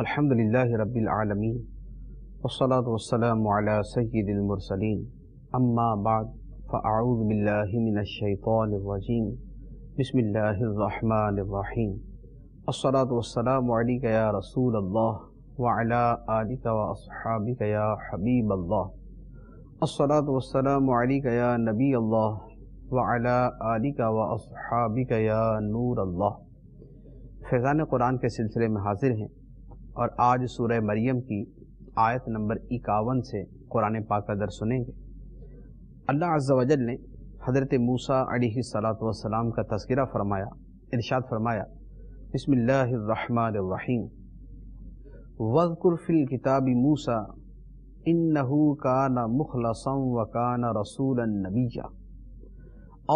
अल्हम्दुलिल्लाह रब्बिल आलमीन वस्सलातु वस्सलामु अला सय्यिदिल मुरसलीन अम्मा बाद फ़अऊज़ु बिल्लाहि मिनश शैतानिर रजीम बिस्मिल्लाहिर रहमानिर रहीम अस्सलातु वस्सलामु अलैका या रसूल अल्लाह व अला आलिका व अस्हाबिका या हबीब अल्लाह अस्सलातु वस्सलामु अलैका या नबी अल्लाह व अला आलिका व अस्हाबिका या नूर अल्लाह फैज़ान कुरान के सिलसिले में हाजिर हैं और आज सूर्य मरियम की आयत नंबर इक्यावन से कुरान पाक का दर सुनेंगे अल्लाह वजल ने हज़रत मूसा सलात वसलाम का तस्करा फरमाया इरशाद फरमाया बसमीम वज़कुरफ़िल किताबी मूसा इन का न मुखलसम व का न रसूल नबीज़ा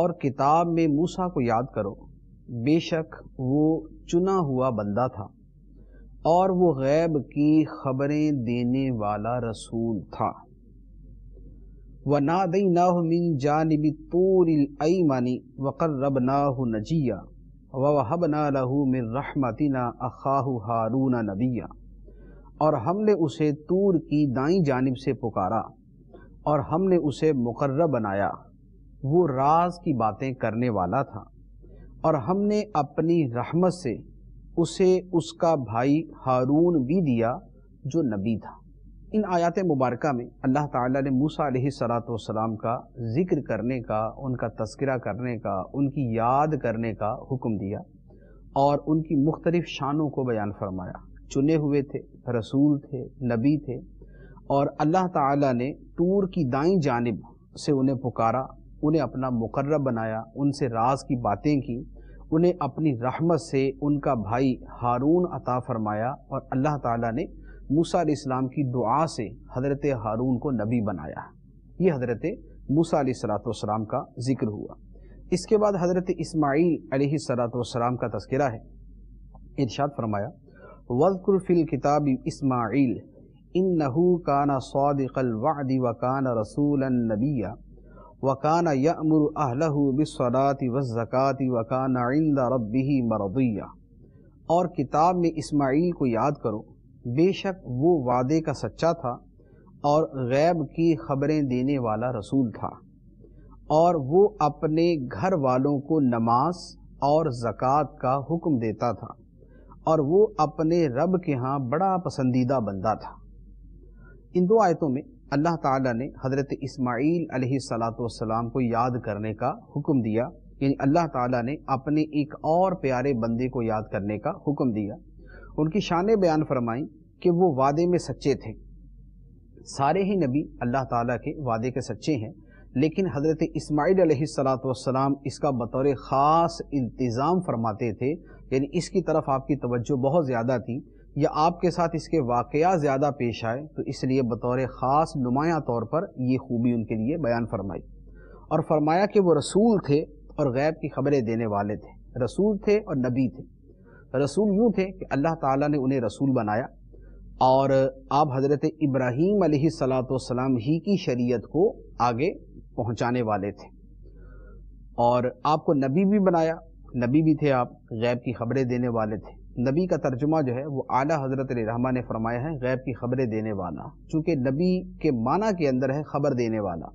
और किताब में मूसा को याद करो बेशक वो चुना हुआ बंदा था और वो गैब की खबरें देने वाला रसूल था व वनादई ना मिन जानबी जानब मानी वक़र्रब ना नजिया वहब ना लहू मिन रहमतना अखाहु हारून नबिया और हमने उसे तूर की दाई जानब से पुकारा और हमने उसे मुकर्र बनाया वो राज की बातें करने वाला था और हमने अपनी रहमत से उसे उसका भाई हारून भी दिया जो नबी था इन आयत मुबारक में अल्लाह ताला ने मूसा सलात वसलाम का ज़िक्र करने का उनका तस्करा करने का उनकी याद करने का हुक्म दिया और उनकी मुख्तलिफ़ शानों को बयान फरमाया चुने हुए थे रसूल थे नबी थे और अल्लाह ताला ने तूर की दाई जानब से उन्हें पुकारा उन्हें अपना मुकर्रब बनाया उनसे राज की बातें की उन्हें अपनी रहमत से उनका भाई हारून अता फरमाया और अल्लाह ताला ने मूसा इस्लाम की दुआ से हज़रत हारून को नबी बनाया ये हज़रत मूसा सलाम का ज़िक्र हुआ इसके बाद हज़रत इसमाईल सलातम का तस्करा है इर्शाद फरमाया वज़कुरफिल किताब इसमाईल इन नहू काना सौदिकल वादी व काना रसूल नबिया वकान यमर अहलहू बिसलाती व ज़क़ाती वकान आइंदा रबी मरदिया और किताब में इस्माइल को याद करो बेशक वो वादे का सच्चा था और गैब की खबरें देने वाला रसूल था और वो अपने घर वालों को नमाज और ज़क़़त का हुक्म देता था और वो अपने रब के यहाँ बड़ा पसंदीदा बंदा था इन दो आयतों में अल्लाह ताला ने हज़रत इस्माईल सलाम को याद करने का हुक्म दिया यानी अल्लाह ताला ने अपने एक और प्यारे बंदे को याद करने का हुक्म दिया उनकी शान बयान फरमाई कि वो वादे में सच्चे थे सारे ही नबी अल्लाह ताला के वादे के सच्चे हैं लेकिन हज़रत इस्माइल सलाम इसका बतौर ख़ास इंतज़ाम फरमाते थे यानी इसकी तरफ आपकी तवज्जो बहुत ज़्यादा थी या आपके साथ इसके वाकया ज़्यादा पेश आए तो इसलिए बतौर ख़ास नुमाया तौर पर ये खूबी उनके लिए बयान फरमाई और फरमाया कि वो रसूल थे और गैब की खबरें देने वाले थे रसूल थे और नबी थे रसूल यूँ थे कि अल्लाह ताली ने उन्हें रसूल बनाया और आप हज़रत इब्राहीम सलाम ही की शरीयत को आगे पहुँचाने वाले थे और आपको नबी भी बनाया नबी भी थे आप गैब की खबरें देने वाले थे नबी का तर्जुमा जो है वो आला हजरत रहमा ने फरमाया है गैब की खबरें देने वाला चूँकि नबी के माना के अंदर है खबर देने वाला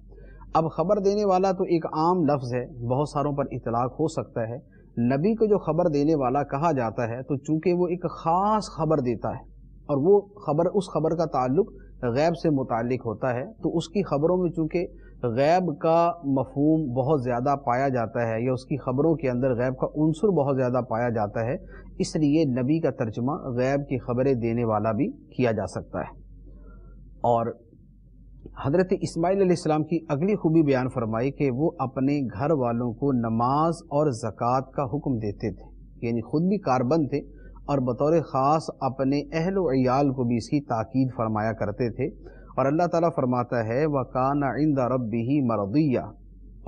अब खबर देने वाला तो एक आम लफ्ज़ है बहुत सारों पर इतलाक हो सकता है नबी को जो खबर देने वाला कहा जाता है तो चूँकि वो एक ख़ास खबर देता है और वो खबर उस खबर का ताल्लुक़ गैब से मुतल होता है तो उसकी खबरों में चूँकि गैब का मफहम बहुत ज़्यादा पाया जाता है या उसकी ख़बरों के अंदर गैब का अनसर बहुत ज़्यादा पाया जाता है इसलिए नबी का तर्जमा गैब की ख़बरें देने वाला भी किया जा सकता है और हज़रत इसमाईलम की अगली खूबी बयान फरमाई कि वो अपने घर वालों को नमाज और ज़क़़त का हुक्म देते थे यानी ख़ुद भी कारबंद थे और बतौर ख़ास अपने अहल को भी इसकी ताक़द फरमाया करते थे और अल्लाह ताला फरमाता है व कान आइंदा रब ही मरदिया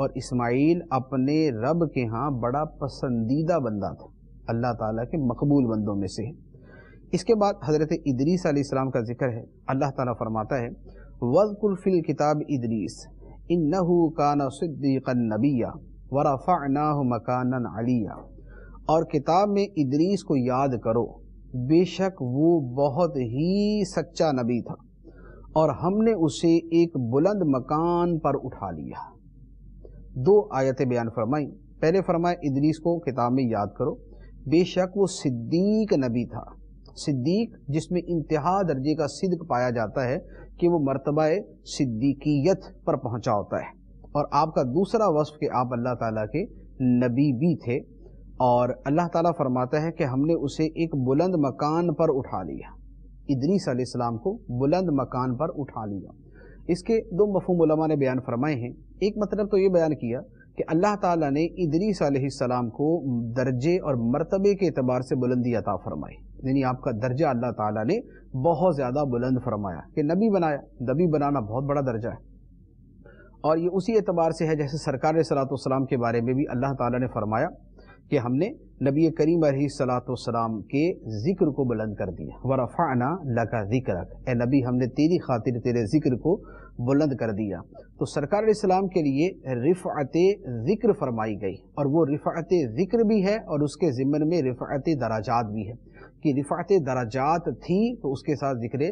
और इस्माइल अपने रब के यहाँ बड़ा पसंदीदा बंदा था अल्लाह ताला के मकबूल बंदों में से इसके बाद हज़रत इदरीस आलाम का जिक्र है अल्लाह ताला फरमाता है वज़कुलफ़िल किताब इदरीस इन नहू काना सिद्दीक़न नबिया वरफ़ा नाह मकान अलिया और किताब में इदरीस को याद करो बेशक वो बहुत ही सच्चा नबी था और हमने उसे एक बुलंद मकान पर उठा लिया दो आयतें बयान फरमाई पहले फरमाए इदरीस को किताब में याद करो बेशक वो सिद्दीक नबी था सिद्दीक जिसमें इंतहा दर्जे का सिद्क पाया जाता है कि वो मरतबा सिद्दीकीत पर पहुंचा होता है और आपका दूसरा वस्फ कि आप अल्लाह ताला के नबी भी थे और अल्लाह ताला फरमाता है कि हमने उसे एक बुलंद मकान पर उठा लिया इदरीस आसमाम को बुलंद मकान पर उठा लिया इसके दो मफहम ने बयान फरमाए हैं एक मतलब तो ये बयान किया कि अल्लाह ताला ने इदरीस आसमाम को दर्जे और मरतबे के अतबार से बुलंदी अता फरमाई यानी आपका दर्जा अल्लाह ताला ने बहुत ज़्यादा बुलंद फरमाया कि नबी बनाया नबी बनाना बहुत बड़ा दर्जा है और ये उसी एतबार से है जैसे सरकार सलात के बारे में भी अल्लाह ताला ने फरमाया कि हमने नबी करीम सलाम के ज़िक्र को बुलंद कर दिया वरफ़ाना लका ज़िक्रक ए नबी हमने तेरी खातिर तेरे ज़िक्र को बुलंद कर दिया तो सरकार इस्लाम के लिए रिफ़त ज़िक्र फरमाई गई और वो रिफ़त ज़िक्र भी है और उसके ज़िम्मन में रिफ़त दराजात भी है कि रिफ़त दराजात थी तो उसके साथ ज़िक्र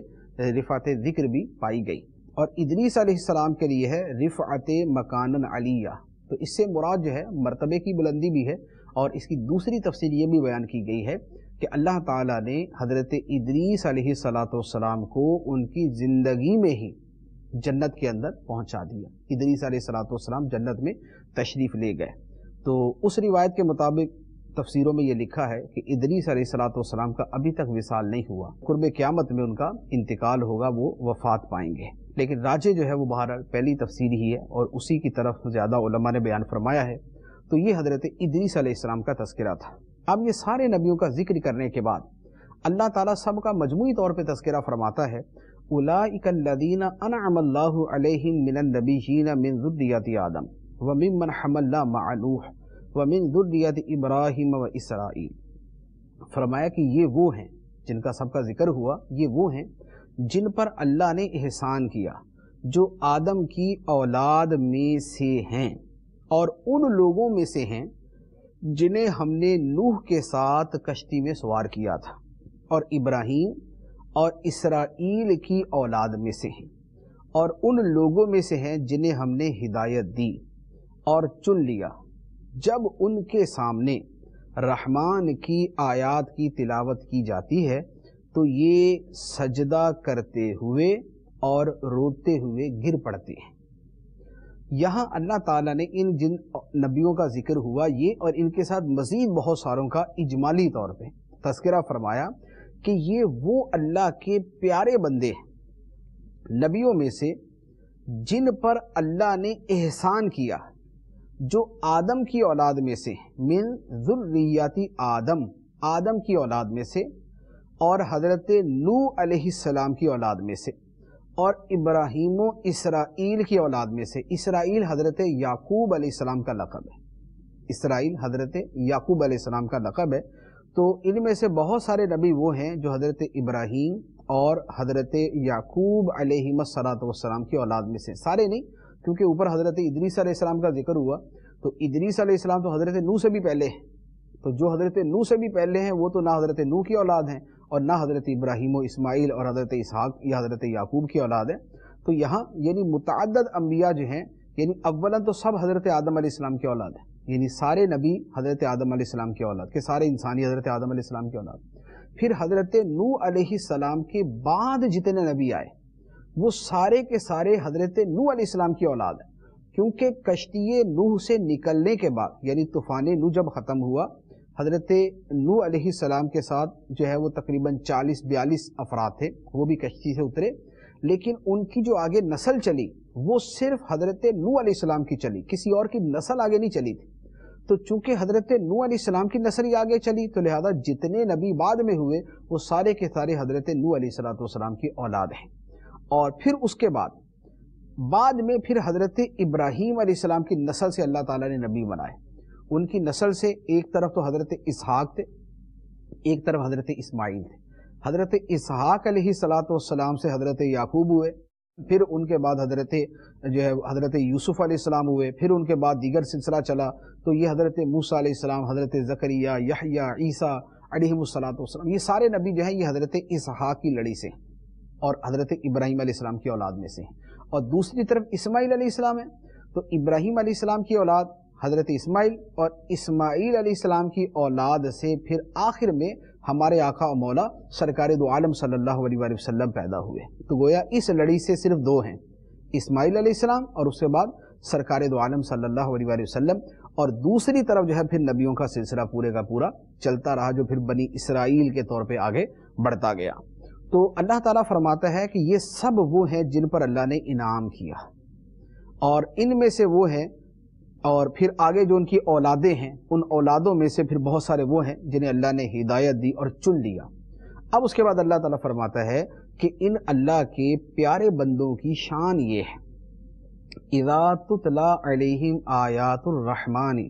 रिफ़त ज़िक्र भी पाई गई और इदरीस सलाम के लिए है रिफ़त मकान अलिया तो इससे मुराद जो है मरतबे की बुलंदी भी है और इसकी दूसरी तफसीर ये भी बयान की गई है कि अल्लाह ताला ने हज़रत इदरीस सलाम को उनकी ज़िंदगी में ही जन्नत के अंदर पहुंचा दिया इदरीस सलाम जन्नत में तशरीफ़ ले गए तो उस रिवायत के मुताबिक तफसीरों में ये लिखा है कि इदरीस सलाम का अभी तक विसाल नहीं हुआ कुर्ब क़्यामत में उनका इंतकाल होगा वो वफात पाएंगे लेकिन राजे जो है वो बहर पहली तफसीर ही है और उसी की तरफ ज़्यादा ने बयान फरमाया है तो ये हज़रत इदरीस का तस्करा था अब ये सारे नबियों का जिक्र करने के बाद अल्लाह ताला सब का मजमू तौर पर तस्करा फरमाता है उलादीन आदम व मिमन मालूह व इब्राहिम व इसराइल फरमाया कि ये वो हैं जिनका सबका जिक्र हुआ ये वो हैं जिन पर अल्लाह ने एहसान किया जो आदम की औलाद में से हैं और उन लोगों में से हैं जिन्हें हमने नूह के साथ कश्ती में सवार किया था और इब्राहिम और इसराइल की औलाद में से हैं और उन लोगों में से हैं जिन्हें हमने हिदायत दी और चुन लिया जब उनके सामने रहमान की आयात की तिलावत की जाती है तो ये सजदा करते हुए और रोते हुए गिर पड़ते हैं यहाँ अल्लाह ताला ने इन जिन नबियों का जिक्र हुआ ये और इनके साथ मज़ीद बहुत सारों का इजमाली तौर पे तस्करा फरमाया कि ये वो अल्लाह के प्यारे बंदे हैं नबियों में से जिन पर अल्लाह ने एहसान किया जो आदम की औलाद में से मिन ज़ुर्रियाती आदम आदम की औलाद में से और हज़रत नू सलाम की औलाद में से और इब्राहिम इसराइल की औलाद में से इसराइल हज़रत याकूब सलाम का लकब है इसराइल हज़रत याकूब सलाम का लकब है तो इनमें से बहुत सारे नबी वो हैं जो हज़रत इब्राहिम और हज़रत याकूब सलाम की औलाद में से सारे नहीं क्योंकि ऊपर हज़रत इदरीस सलाम का जिक्र हुआ तो इदरीस सलाम तो हज़रत नू से भी पहले हैं तो जो हज़रत नू से भी पहले हैं वो तो ना हज़रत नू की औलाद हैं और ना हज़रत इब्राहीम इसमाइल और हज़रत इसहाक या हज़रत याकूब की औलाद है तो यहाँ यानी मुतद अम्बिया जो हैं यानी अव्वला तो सब हज़रत आदम आसमाम की औलाद है यानी सारे नबी हज़रत आदम आसमाम की औलाद के सारे इंसानी हज़रत आदम आसमाम की औलाद फिर हज़रत नू सलाम के बाद जितने नबी आए वो सारे के सारे हज़रत नू आसमाम की औलाद है क्योंकि कश्ती नूह से निकलने के बाद यानी तूफ़ान नू जब ख़त्म हुआ हजरत नू सलाम के साथ जो है वो तकरीबन 40-42 अफराद थे वो भी कश्ती से उतरे लेकिन उनकी जो आगे नस्ल चली वो सिर्फ हजरत नू सलाम की चली किसी और की नस्ल आगे नहीं चली थी तो चूंकि हजरत नू सलाम की नस्ल ही आगे चली तो लिहाजा जितने नबी बाद में हुए वो सारे के सारे हजरत नू सलाम की औलाद हैं और फिर उसके बाद बाद में फिर हजरत इब्राहीम की नस्ल से अल्लाह ताला ने नबी बनाए उनकी नस्ल से एक तरफ तो हज़रत इसहाक थे एक तरफ हज़रत इस्माइल थे हज़रत इसहाक सलात वसलाम से हज़रत याकूब हुए फिर उनके बाद हज़रत जो है हज़रत यूसुफ़ आसमाम हुए फिर उनके बाद दीगर सिलसिला चला तो ये हज़रत मूसा आसमाम हज़रत ज़करिया यहिया ईसा अलीसलात ये सारे नबी जो हैं ये हज़रत इसहाक की लड़ी से और हज़रत इब्राहिम आसमाम की औलाद में से हैं और दूसरी तरफ इसमाईल आसमाम है तो इब्राहीम आसमाम की औलाद हज़रत इस्माइल और इस्माईल सलाम की औलाद से फिर आखिर में हमारे आका और मौला सरकार दो आलम सल्लल्लाहु अलैहि वसल्लम पैदा हुए तो गोया इस लड़ी से सिर्फ दो हैं इस्माईल सलाम और उसके बाद सरकार दो आलम सल्लल्लाहु अलैहि वसल्लम और दूसरी तरफ जो है फिर नबियों का सिलसिला पूरे का पूरा चलता रहा जो फिर बनी इसराइल के तौर पर आगे बढ़ता गया तो अल्लाह ताला फरमाता है कि ये सब वो हैं जिन पर अल्लाह ने इनाम किया और इनमें से वो हैं और फिर आगे जो उनकी औलादे हैं उन औलादों में से फिर बहुत सारे वो हैं जिन्हें अल्लाह ने हिदायत दी और चुन लिया अब उसके बाद अल्लाह ताला फरमाता है कि इन अल्लाह के प्यारे बंदों की शान ये है इज़ातला अलहम आयातरहमानी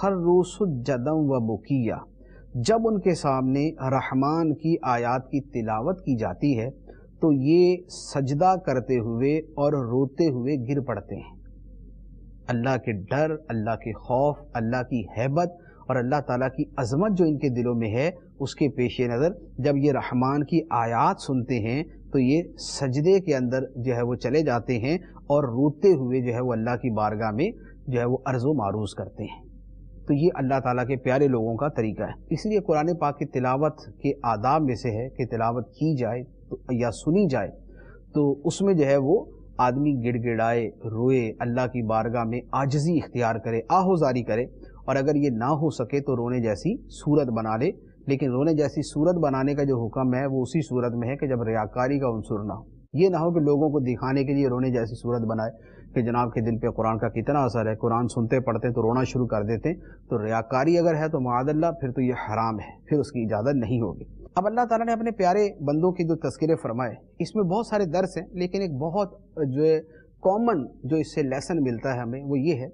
खर्रूसदम व बुकिया जब उनके सामने रहमान की आयात की तिलावत की जाती है तो ये सजदा करते हुए और रोते हुए गिर पड़ते हैं अल्लाह के डर अल्लाह के खौफ अल्लाह की हैबत और अल्लाह ताला की अजमत जो इनके दिलों में है उसके पेश नज़र जब ये रहमान की आयात सुनते हैं तो ये सजदे के अंदर जो है वो चले जाते हैं और रोते हुए जो है वो अल्लाह की बारगाह में जो है वो अर्ज़ो मारूज़ करते हैं तो ये अल्लाह ताला के प्यारे लोगों का तरीका है इसलिए कुरान पाक की तिलावत के आदाब में से है कि तिलावत की जाए तो या सुनी जाए तो उसमें जो है वो आदमी गिड़गिड़ाए रोए अल्लाह की बारगाह में आजजी इख्तियार करे आहोजारी करे और अगर ये ना हो सके तो रोने जैसी सूरत बना ले लेकिन रोने जैसी सूरत बनाने का जो हुक्म है वो उसी सूरत में है कि जब रियाकारी का उनसर ना हो ये ना हो कि लोगों को दिखाने के लिए रोने जैसी सूरत बनाए कि जनाब के दिल पे कुरान का कितना असर है कुरान सुनते पढ़ते तो रोना शुरू कर देते तो रियाकारी अगर है तो मादल्ला फिर तो ये हराम है फिर उसकी इजाज़त नहीं होगी अब अल्लाह ताला ने अपने प्यारे बंदों की जो तस्करे फरमाए इसमें बहुत सारे दर्स हैं लेकिन एक बहुत जो है कॉमन जो इससे लेसन मिलता है हमें वो ये है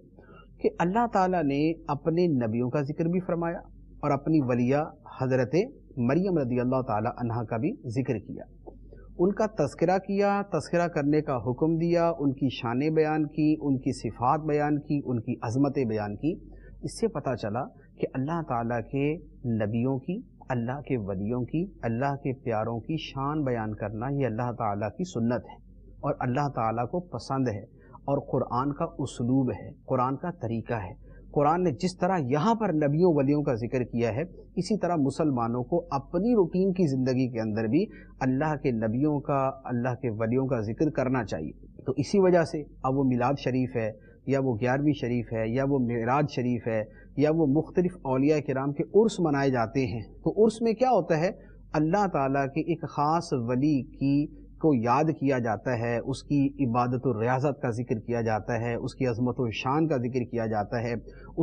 कि अल्लाह ताला ने अपने नबियों का जिक्र भी फरमाया और अपनी वलिया हज़रत मरियम रदी अल्लाह तहा का भी जिक्र किया उनका तस्करा किया तस्करा करने का हुक्म दिया उनकी शानें बयान की उनकी सिफात बयान की उनकी अजमतें बयान की इससे पता चला कि अल्लाह ताला के नबियों की अल्लाह के वलियों की अल्लाह के प्यारों की शान बयान करना ये अल्लाह ताला की सुन्नत है और अल्लाह ताला को पसंद है और कुरान का उसलूब है कुरान का तरीका है कुरान ने जिस तरह यहाँ पर नबियों वलियों का जिक्र किया है इसी तरह मुसलमानों को अपनी रूटीन की ज़िंदगी के अंदर भी अल्लाह के नबियों का अल्लाह के वलियों का जिक्र करना चाहिए तो इसी वजह से अब वो मिलाद शरीफ है या वो ग्यारहवीं शरीफ है या वो मराज शरीफ है या वो मुख्तलिफ़ अलिया कराम के उर्स मनाए जाते हैं तो उर्स में क्या होता है अल्लाह ताला के एक ख़ास वली की को याद किया जाता है उसकी इबादत और रियाजत का जिक्र किया जाता है उसकी अजमत और शान का जिक्र किया जाता है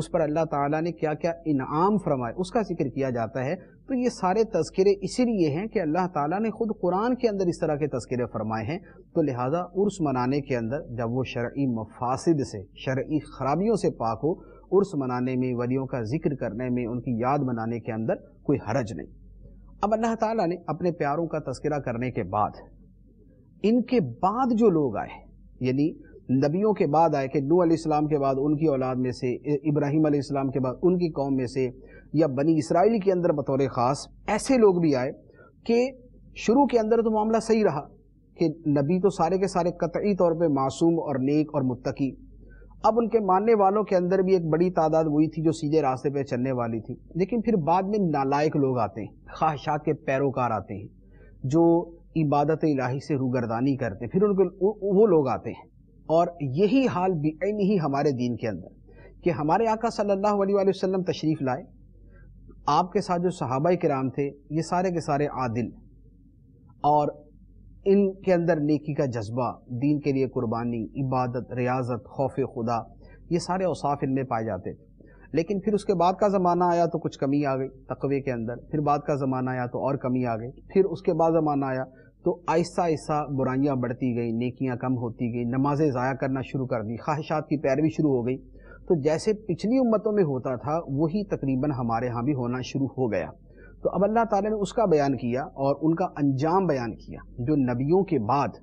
उस पर अल्लाह ताला ने क्या क्या इनाम फरमाए उसका जिक्र किया जाता है तो ये सारे तस्करे इसीलिए हैं कि अल्लाह ताला ने खुद कुरान के अंदर इस तरह के तस्करे फरमाए हैं तो लिहाजा उर्स मनाने के अंदर जब वो शर्य मफासद से शर्य खराबियों से पाक हो उर्स मनाने में वलियों का जिक्र करने में उनकी याद मनाने के अंदर कोई हरज नहीं अब अल्लाह ताला ने अपने प्यारों का तस्करा करने के बाद इनके बाद जो लोग आए यानी नबियों के बाद आए कि नू आसमाम के बाद उनकी औलाद में से इब्राहिम आसमाम के बाद उनकी कौम में से या बनी इसराइल के अंदर बतौर ख़ास ऐसे लोग भी आए कि शुरू के अंदर तो मामला सही रहा कि नबी तो सारे के सारे कतई तौर पे मासूम और नेक और मुत्तकी अब उनके मानने वालों के अंदर भी एक बड़ी तादाद वही थी जो सीधे रास्ते पर चलने वाली थी लेकिन फिर बाद में नालायक लोग आते हैं ख्वाहिशात के पैरोकार आते हैं जो इबादत इलाही से रूगरदानी करते हैं फिर उनके वो लोग आते हैं और यही हाल बेन ही हमारे दीन के अंदर कि हमारे आका सल्लल्लाहु अलैहि वसल्लम तशरीफ़ लाए आपके साथ जो सहाबा कराम थे ये सारे के सारे आदिल और इनके अंदर नेकी का जज्बा दीन के लिए कुर्बानी इबादत रियाजत खौफ खुदा ये सारे अवसाफ इनमें पाए जाते थे लेकिन फिर उसके बाद का ज़माना आया तो कुछ कमी आ गई तकवे के अंदर फिर बाद का ज़माना आया तो और कमी आ गई फिर उसके बाद ज़माना आया तो आहिस्ता आहिस्ता बुराइयाँ बढ़ती गई नेकियाँ कम होती गई नमाजें ज़ाया करना शुरू कर दी ख्वाहिशात की पैरवी शुरू हो गई तो जैसे पिछली उम्मतों में होता था वही तकरीबन हमारे यहाँ भी होना शुरू हो गया तो अब अल्लाह ताला ने उसका बयान किया और उनका अंजाम बयान किया जो नबियों के बाद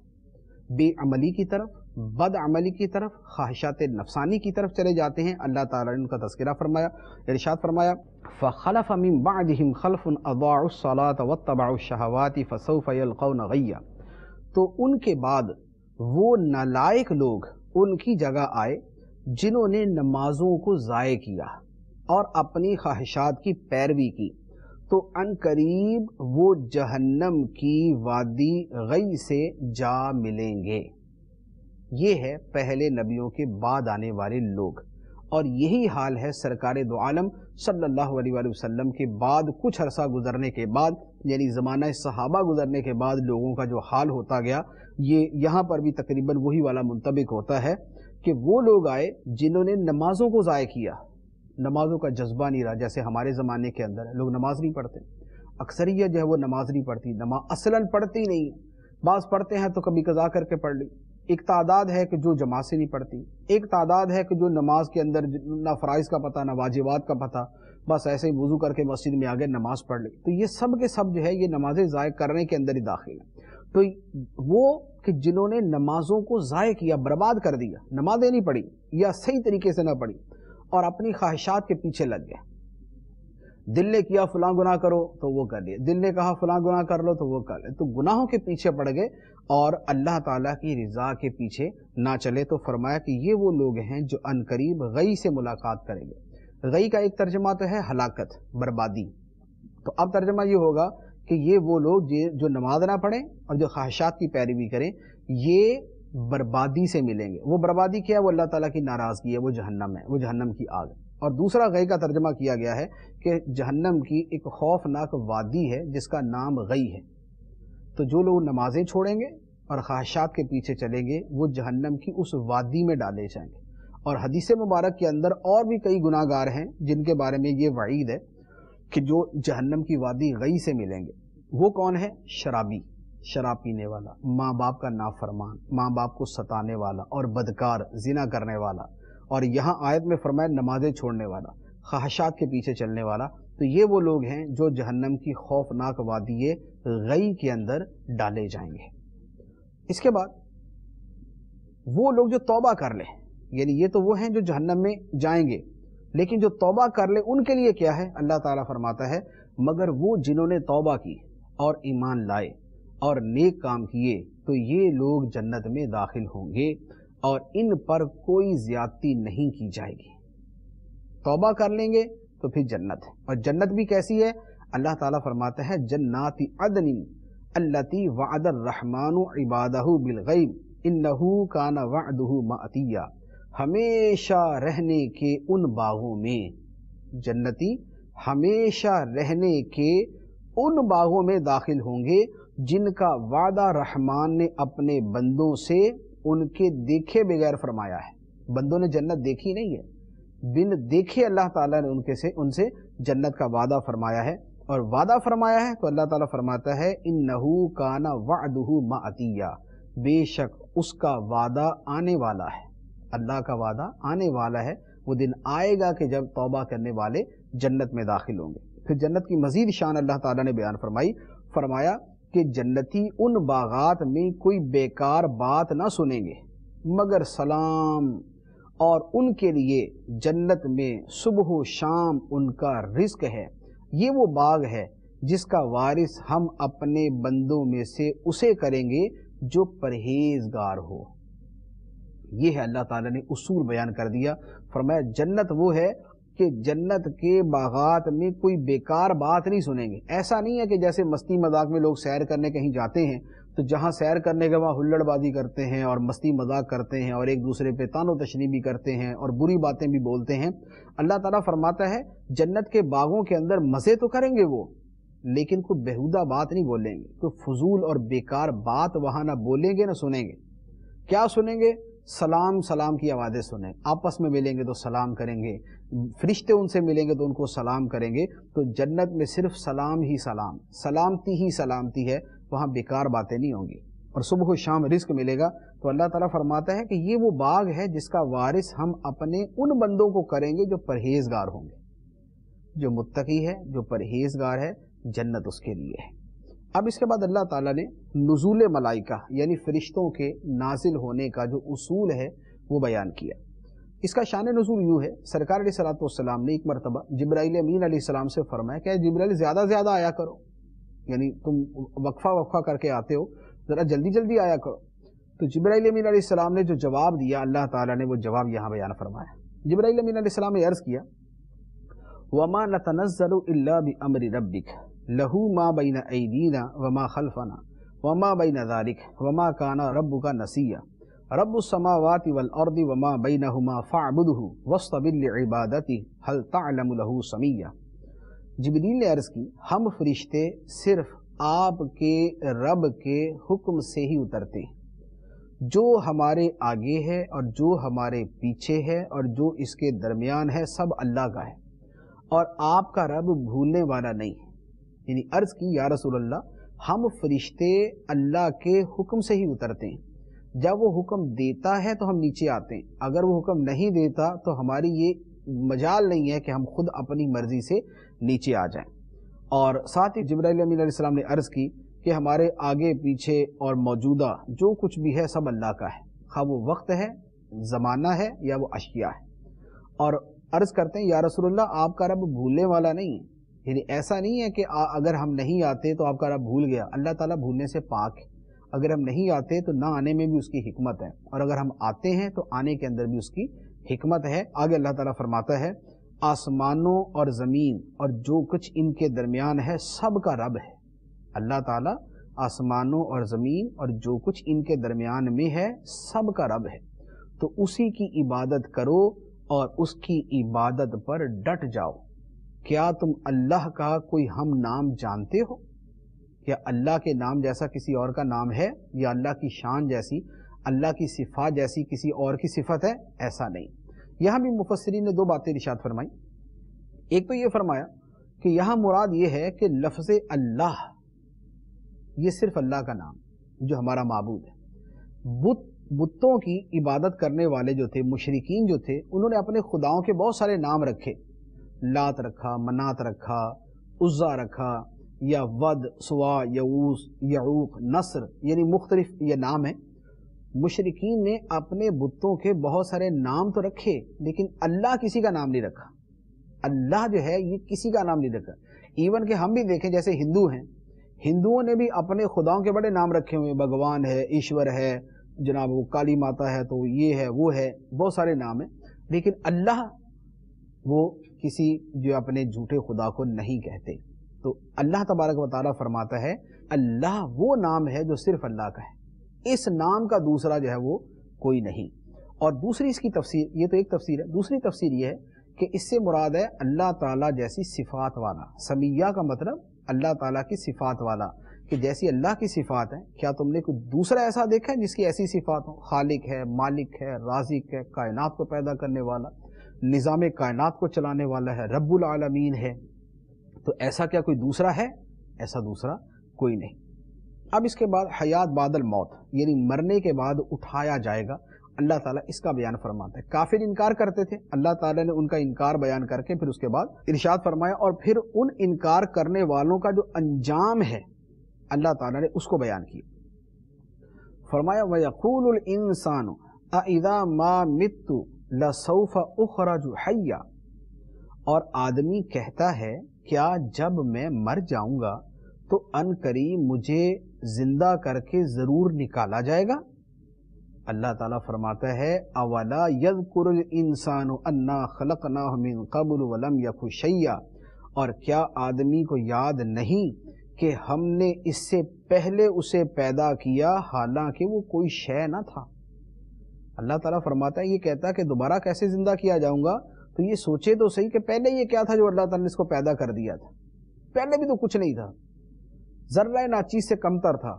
बेअमली की तरफ बदअमली की तरफ ख्वाहिशात नफसानी की तरफ चले जाते हैं अल्लाह ताला ने उनका तस्करा फरमाया इरशाद फरमाया फ़लफ़ अमीम बादम खलफ़ अदासलात व तबाशहवाती फ़सौफ़लकौन तो उनके बाद वो नालायक लोग उनकी जगह आए जिन्होंने नमाज़ों को ज़ाय किया और अपनी ख्वाहिशात की पैरवी की तो अनकरीब वो जहन्नम की वादी गई से जा मिलेंगे ये है पहले नबियों के बाद आने वाले लोग और यही हाल है सरकार दो आलम सल्लल्लाहु अलैहि वसल्लम के बाद कुछ अरसा गुजरने के बाद यानी ज़माना सहाबा गुजरने के बाद लोगों का जो हाल होता गया ये यहाँ पर भी तकरीबन वही वाला मुंतबिक होता है कि वो लोग आए जिन्होंने नमाज़ों को ज़ाय किया नमाज़ों का जज्बा नहीं रहा जैसे हमारे ज़माने के अंदर लोग नमाज़ नहीं पढ़ते अक्सरियत जो है वो नमाज़ नहीं पढ़ती नमा असला पढ़ती नहीं है बाज़ पढ़ते हैं तो कभी कज़ा करके पढ़ ली एक तादाद है कि जो जमा से नहीं पढ़ती एक तादाद है कि जो नमाज के अंदर ना फ़राइज़ का पता ना वाजिबात का पता बस ऐसे ही वज़ू करके मस्जिद में आ गए नमाज़ पढ़ ली तो ये सब के सब जो है ये नमाज़ें ज़ाय करने के अंदर ही दाखिल हैं तो वो कि जिन्होंने नमाज़ों को ज़ाय किया बर्बाद कर दिया नमाजें नहीं पढ़ी या सही तरीके से ना पढ़ी और अपनी ख्वाहिशात के पीछे लग गए दिल ने किया फलां गुनाह करो तो वो कर लिए दिल ने कहा फलां गुनाह कर लो तो वो कर ले तो गुनाहों के पीछे पड़ गए और अल्लाह ताला की रज़ा के पीछे ना चले तो फरमाया कि ये वो लोग हैं जो अनकरीब गई से मुलाकात करेंगे गई का एक तर्जमा तो है हलाकत बर्बादी तो अब तर्जमा ये होगा कि ये वो लोग जो नमाज ना पढ़ें और जो ख्वाहिशात की पैरवी करें ये बर्बादी से मिलेंगे वो बर्बादी क्या है वो अल्लाह ताला की नाराज़गी है वो जहन्नम है वो जहन्नम की आग है और दूसरा गई का तर्जमा किया गया है कि जहन्नम की एक खौफनाक वादी है जिसका नाम गई है तो जो लोग नमाज़ें छोड़ेंगे और ख्वाहिशात के पीछे चलेंगे वो जहन्नम की उस वादी में डाले जाएंगे और हदीस मुबारक के अंदर और भी कई गुनागार हैं जिनके बारे में ये वईद है कि जो जहन्नम की वादी गई से मिलेंगे वो कौन है शराबी शराब पीने वाला माँ बाप का नाफरमान माँ बाप को सताने वाला और बदकार जिना करने वाला और यहाँ आयत में फरमाया नमाजें छोड़ने वाला ख्वाहिशात के पीछे चलने वाला तो ये वो लोग हैं जो जहन्नम की खौफनाक वादिय गई के अंदर डाले जाएंगे इसके बाद वो लोग जो तौबा कर लें यानी ये तो वो हैं जो जहन्नम में जाएंगे लेकिन जो तौबा कर ले उनके लिए क्या है अल्लाह ताला फरमाता है मगर वो जिन्होंने तौबा की और ईमान लाए और नेक काम किए तो ये लोग जन्नत में दाखिल होंगे और इन पर कोई ज्यादती नहीं की जाएगी तोबा कर लेंगे तो फिर जन्नत है और जन्नत भी कैसी है अल्लाह ताला फरमाते हैं जन्नाति अदनिन अल्लाती वादर रहमान इबादहु बिलगैब इन्नहू काना वादहु मातिया हमेशा रहने के उन बागों में जन्नती हमेशा रहने के उन बागों में दाखिल होंगे जिनका वादा रहमान ने अपने बंदों से उनके देखे बगैर फरमाया है बंदों ने जन्नत देखी नहीं है बिन देखे अल्लाह ताला ने उनके से उनसे जन्नत का वादा फरमाया है और वादा फरमाया है तो अल्लाह ताला फरमाता है इन नहू काना वादहू मतिया बेशक उसका वादा आने वाला है अल्लाह का वादा आने वाला है वो दिन आएगा कि जब तोबा करने वाले जन्नत में दाखिल होंगे फिर जन्नत की मजीद शान अल्लाह ताला ने बयान फरमाई फरमाया कि जन्नती उन बागात में कोई बेकार बात ना सुनेंगे मगर सलाम और उनके लिए जन्नत में सुबह शाम उनका रिस्क है ये वो बाग है जिसका वारिस हम अपने बंदों में से उसे करेंगे जो परहेजगार हो यह है अल्लाह ताला ने उसूल बयान कर दिया फरमाया जन्नत वो है कि जन्नत के बागात में कोई बेकार बात नहीं सुनेंगे ऐसा नहीं है कि जैसे मस्ती मजाक में लोग सैर करने कहीं जाते हैं तो जहाँ सैर करने के वहाँ हुल्लड़बाजी करते हैं और मस्ती मजाक करते हैं और एक दूसरे पे तानो तशरी भी करते हैं और बुरी बातें भी बोलते हैं अल्लाह ताला फरमाता है जन्नत के बागों के अंदर मज़े तो करेंगे वो लेकिन कोई बेहुदा बात नहीं बोलेंगे कोई फजूल और बेकार बात वहाँ ना बोलेंगे ना सुनेंगे क्या सुनेंगे सलाम सलाम की आवाज़ें सुने आपस में मिलेंगे तो सलाम करेंगे फरिश्ते उनसे मिलेंगे तो उनको सलाम करेंगे तो जन्नत में सिर्फ सलाम ही सलाम सलामती ही सलामती है वहाँ बेकार बातें नहीं होंगी और सुबह शाम रिस्क मिलेगा तो अल्लाह ताला फरमाता है कि ये वो बाग है जिसका वारिस हम अपने उन बंदों को करेंगे जो परहेजगार होंगे जो मुत्तकी है जो परहेजगार है जन्नत उसके लिए है अब इसके बाद अल्लाह ताला ने नज़ुल मलाइका यानी फ़रिश्तों के नाजिल होने का जो उसूल है वो बयान किया इसका शान नजूर यूँ है सरकार सलाम ने एक मरतबा जब्राइल अमीन सलाम से फरमाया कि जब्राइल ज़्यादा ज़्यादा आया करो यानी तुम वक्फ़ा वक्फ़ा करके आते हो ज़रा जल्दी जल्दी आया करो तो जब्राइल अमीन सलाम ने जो जवाब दिया अल्लाह ताली ने वो जवाब यहाँ बयान फरमाया जब्राइल अमीन सलाम ने अर्ज़ किया वमा न तनज़ल अमर रबिक लहू माँ बैन ऐदीना वमा खलफना वमा बीना दारिक वमा काना रब का नसीया रबुसमावात वलअर्द वमा बैनहुमा फ़ाबुद वस्तबिल इबादती हल तलमलहू समिया जबरील ने अर्ज़ की हम फरिश्ते सिर्फ आपके रब के हुक्म से ही उतरते हैं जो हमारे आगे है और जो हमारे पीछे है और जो इसके दरमियान है सब अल्लाह का है और आपका रब भूलने वाला नहीं है यानी अर्ज़ की या रसूल अल्लाह हम फरिश्ते अल्लाह के हुक्म से ही उतरते हैं जब वो हुक्म देता है तो हम नीचे आते हैं अगर वो हुक्म नहीं देता तो हमारी ये मजाल नहीं है कि हम खुद अपनी मर्ज़ी से नीचे आ जाएं और साथ ही जबराम ने अर्ज़ की कि हमारे आगे पीछे और मौजूदा जो कुछ भी है सब अल्लाह का है खा हाँ, वो वक्त है ज़माना है या वो अशिया है और अर्ज़ करते हैं या रसोल्ला आपका रब भूलने वाला नहीं है यानी ऐसा नहीं है कि अगर हम नहीं आते तो आपका रब भूल गया अल्लाह ताला भूलने से पाक है अगर हम नहीं आते तो ना आने में भी उसकी हिकमत है और अगर हम आते हैं तो आने के अंदर भी उसकी हिकमत है आगे अल्लाह ताला फरमाता है आसमानों और ज़मीन और जो कुछ इनके दरमियान है सब का रब है अल्लाह ताला आसमानों और ज़मीन और जो कुछ इनके दरमियान में है सब का रब है तो उसी की इबादत करो और उसकी इबादत पर डट जाओ क्या तुम अल्लाह का कोई हम नाम जानते हो कि अल्लाह के नाम जैसा किसी और का नाम है या अल्लाह की शान जैसी अल्लाह की सिफा जैसी किसी और की सिफत है ऐसा नहीं यहाँ भी मुफसरी ने दो बातें निशात फरमाई एक तो ये फरमाया कि यहाँ मुराद ये है कि लफ्ज़ अल्लाह ये सिर्फ अल्लाह का नाम जो हमारा मबूद है बुत बुतों की इबादत करने वाले जो थे मुशरकिन जो थे उन्होंने अपने खुदाओं के बहुत सारे नाम रखे लात रखा मनात रखा उज़ा रखा या वद सुआ यूस यूक नसर यानी मुख्तलिफ ये नाम है मुशरकिन ने अपने बुतों के बहुत सारे नाम तो रखे लेकिन अल्लाह किसी का नाम नहीं रखा अल्लाह जो है ये किसी का नाम नहीं रखा इवन के हम भी देखें जैसे हिंदू हैं हिंदुओं ने भी अपने खुदाओं के बड़े नाम रखे हुए भगवान है ईश्वर है जनाब वो काली माता है तो ये है वो है बहुत सारे नाम हैं लेकिन अल्लाह वो किसी जो अपने झूठे खुदा को नहीं कहते तो अल्लाह तबारक वाली फरमाता है अल्लाह वो नाम है जो सिर्फ अल्लाह का है इस नाम का दूसरा जो है वो कोई नहीं और दूसरी इसकी तफसीर ये तो एक तफसीर है दूसरी तफसीर ये है कि इससे मुराद है अल्लाह ताला जैसी सिफात वाला समिया का मतलब अल्लाह ताला की सिफात वाला कि जैसी अल्लाह की सिफात है क्या तुमने कुछ दूसरा ऐसा देखा है जिसकी ऐसी सिफात हो खालिक है मालिक है राजिक है कायनात को पैदा करने वाला निज़ाम कायनात को चलाने वाला है रब्बुल है तो ऐसा क्या कोई दूसरा है ऐसा दूसरा कोई नहीं अब इसके बाद हयात बादल मौत यानी मरने के बाद उठाया जाएगा अल्लाह ताला इसका बयान फरमाता है काफिर इनकार करते थे अल्लाह ताला ने उनका इनकार बयान करके फिर उसके बाद इरशाद फरमाया और फिर उन इनकार करने वालों का जो अंजाम है अल्लाह ताला ने उसको बयान किया फरमाया वक़ूल इंसान अदा मा मितु लसौफ़ उखराज हैया और आदमी कहता है क्या जब मैं मर जाऊंगा तो अनकरी मुझे जिंदा करके ज़रूर निकाला जाएगा अल्लाह ताला फरमाता है अवला यदकुर इंसान अन्ना खलक मिन कबुल वलम यकुशैया और क्या आदमी को याद नहीं कि हमने इससे पहले उसे पैदा किया हालांकि वो कोई शय ना था अल्लाह ताला फरमाता है ये कहता कि दोबारा कैसे ज़िंदा किया जाऊंगा तो ये सोचे तो सही कि पहले ये क्या था जो अल्लाह तला ने इसको पैदा कर दिया था पहले भी तो कुछ नहीं था जर्रा नाचीज से कमतर था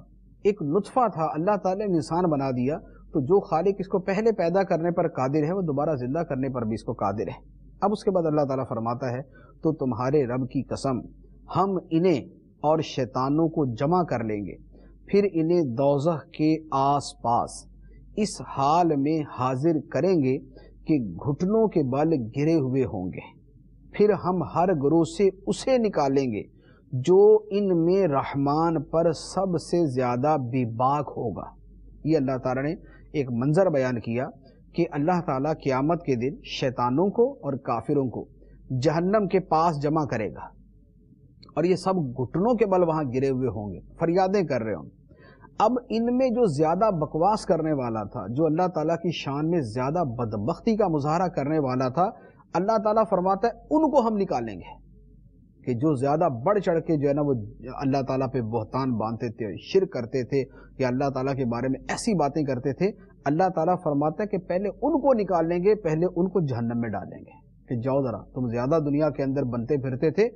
एक लुत्फा था अल्लाह ताला ने इंसान बना दिया तो जो खालिक इसको पहले पैदा करने पर कादिर है वो दोबारा ज़िंदा करने पर भी इसको कादिर है अब उसके बाद अल्लाह ताला फरमाता है तो तुम्हारे रब की कसम हम इन्हें और शैतानों को जमा कर लेंगे फिर इन्हें दोजह के आस पास इस हाल में हाजिर करेंगे के घुटनों के बल गिरे हुए होंगे फिर हम हर गुरु से उसे निकालेंगे जो इनमें रहमान पर सबसे ज़्यादा बेबाक होगा ये अल्लाह ताला ने एक मंज़र बयान किया कि अल्लाह ताला क़यामत के दिन शैतानों को और काफिरों को जहन्नम के पास जमा करेगा और ये सब घुटनों के बल वहाँ गिरे हुए होंगे फरियादें कर रहे होंगे अब इनमें जो ज़्यादा बकवास करने वाला था जो अल्लाह ताला की शान में ज़्यादा बदबख्ती का मुजाहरा करने वाला था अल्लाह ताला फरमाता है उनको हम निकालेंगे कि जो ज़्यादा बढ़ चढ़ के जो है ना वो अल्लाह ताला पे बहतान बांधते थे शिर करते थे या अल्लाह ताला के बारे में ऐसी बातें करते थे अल्लाह ताला फरमाता है कि पहले उनको निकालेंगे पहले उनको जहन्नम में डालेंगे कि जाओ ज़रा तुम ज़्यादा दुनिया के अंदर बनते फिरते थे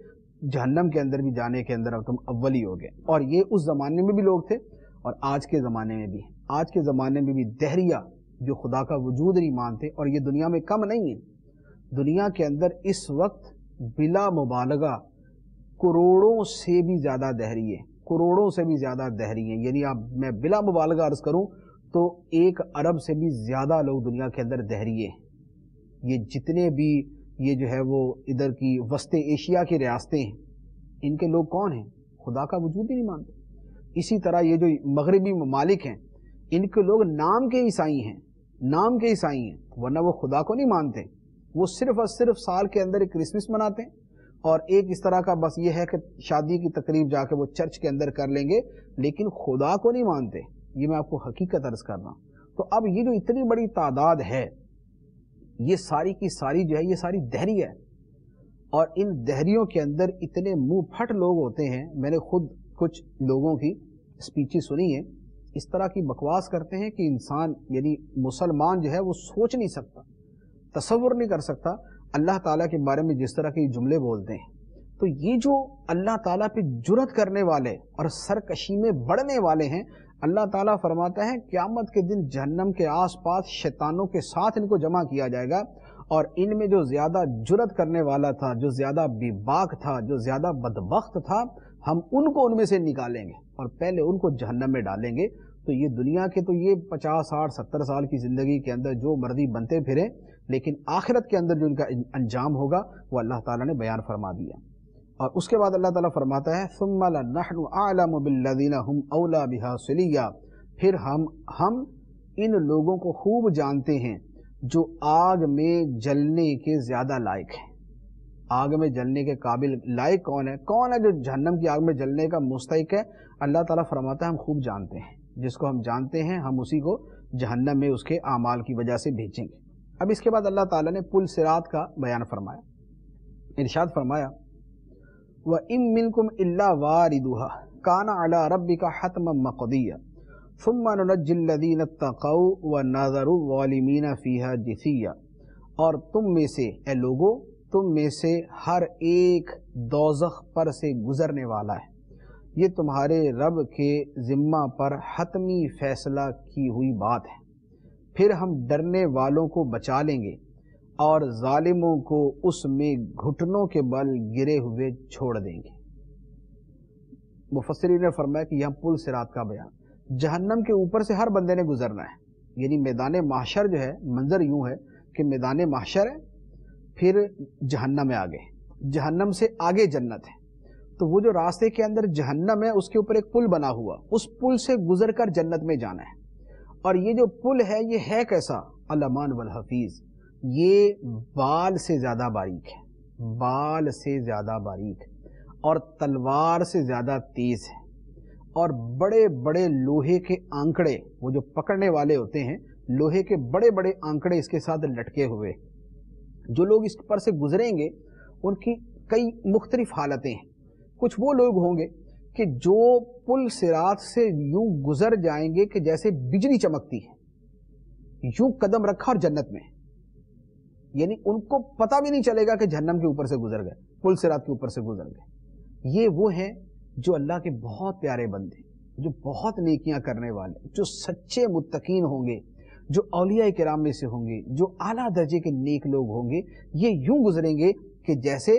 जहन्नम के अंदर भी जाने के अंदर अब तुम अव्वली हो गए और ये उस ज़माने में भी लोग थे और आज के ज़माने में भी आज के ज़माने में भी दहरिया जो खुदा का वजूद नहीं मानते और ये दुनिया में कम नहीं है दुनिया के अंदर इस वक्त बिला मुबालगा करोड़ों से भी ज़्यादा दहरिए करोड़ों से भी ज़्यादा दहरिए यानी आप मैं बिला मुबालगा अर्ज़ करूँ तो एक अरब से भी ज़्यादा लोग दुनिया के अंदर दहरिए ये जितने भी ये जो है वो इधर की वस्ते एशिया की रियासतें हैं इनके लोग कौन हैं खुदा का वजूद ही नहीं मानते इसी तरह ये जो मगरबी ममालिक हैं इनके लोग नाम के ईसाई हैं नाम के ईसाई हैं वरना वो खुदा को नहीं मानते वो सिर्फ और सिर्फ साल के अंदर एक क्रिसमस मनाते हैं और एक इस तरह का बस ये है कि शादी की तकरीब जाके वो चर्च के अंदर कर लेंगे लेकिन खुदा को नहीं मानते ये मैं आपको हकीकत अर्ज कर रहा हूँ तो अब ये जो इतनी बड़ी तादाद है ये सारी की सारी जो है ये सारी दहरी है और इन दहरियों के अंदर इतने मुँह फट लोग होते हैं मैंने खुद कुछ लोगों की स्पीचेस सुनी है इस तरह की बकवास करते हैं कि इंसान यानी मुसलमान जो है वो सोच नहीं सकता तस्वुर नहीं कर सकता अल्लाह ताला के बारे में जिस तरह के जुमले बोलते हैं तो ये जो अल्लाह ताला पे जुरत करने वाले और सरकशी में बढ़ने वाले हैं अल्लाह ताला फरमाता है क़्यामत के दिन जहन्नम के आसपास शैतानों के साथ इनको जमा किया जाएगा और इनमें जो ज़्यादा जुरत करने वाला था जो ज़्यादा बेबाक था जो ज़्यादा बदबख्त था हम उनको उनमें से निकालेंगे और पहले उनको जहन्नम में डालेंगे तो ये दुनिया के तो ये पचास साठ सत्तर साल की ज़िंदगी के अंदर जो मर्जी बनते फिरें लेकिन आखिरत के अंदर जो इनका अंजाम होगा वो अल्लाह ताला ने बयान फरमा दिया और उसके बाद अल्लाह ताला फरमाता है सुमलाहन हम बिहा सलिया फिर हम हम इन लोगों को खूब जानते हैं जो आग में जलने के ज़्यादा लायक हैं आग में जलने के काबिल लायक कौन है कौन है जो जहन्नम की आग में जलने का मुस्तक है अल्लाह ताला फरमाता है हम खूब जानते हैं जिसको हम जानते हैं हम उसी को जहन्नम में उसके आमाल की वजह से भेजेंगे अब इसके बाद अल्लाह ताला ने पुल सिरात का बयान फरमाया इरशाद फरमाया व इम मिनकुम इल्ला वारिदुहा काना अला रब्बी का हतम मकदिया फ़ुम्मानजिल्लिन तकऊ व नज़रुवालमीन फ़ीहा जिसिया और तुम में से ए लोगो तुम में से हर एक दोजख पर से गुज़रने वाला है ये तुम्हारे रब के ज़िम्मा पर हतमी फैसला की हुई बात है फिर हम डरने वालों को बचा लेंगे और ालिमों को उसमें घुटनों के बल गिरे हुए छोड़ देंगे मुफसरी ने फरमाया कि यह पुल सिरात का बयान जहन्नम के ऊपर से हर बंदे ने गुजरना है यानी मैदान माशर जो है मंजर यूं है कि मैदान माशर है फिर जहन्नम में आ गए जहन्नम से आगे जन्नत है तो वो जो रास्ते के अंदर जहन्नम है उसके ऊपर एक पुल बना हुआ उस पुल से गुजर कर जन्नत में जाना है और ये जो पुल है ये है कैसा अलमान वल हफीज ये बाल से ज़्यादा बारीक है बाल से ज़्यादा बारीक और तलवार से ज़्यादा तेज़ है और बड़े बड़े लोहे के आंकड़े वो जो पकड़ने वाले होते हैं लोहे के बड़े बड़े आंकड़े इसके साथ लटके हुए जो लोग इस पर से गुजरेंगे उनकी कई मुख्तलिफ हालतें हैं कुछ वो लोग होंगे कि जो पुल सिरात से यूं गुजर जाएंगे कि जैसे बिजली चमकती है यूं कदम रखा और जन्नत में यानी उनको पता भी नहीं चलेगा कि जहन्नम के ऊपर से गुजर गए पुल सिरात के ऊपर से गुजर गए ये वो हैं जो अल्लाह के बहुत प्यारे बंदे जो बहुत नेकियां करने वाले जो सच्चे मुतकीन होंगे जो अलिया कराम में से होंगे जो आला दर्जे के नेक लोग होंगे ये यूं गुजरेंगे कि जैसे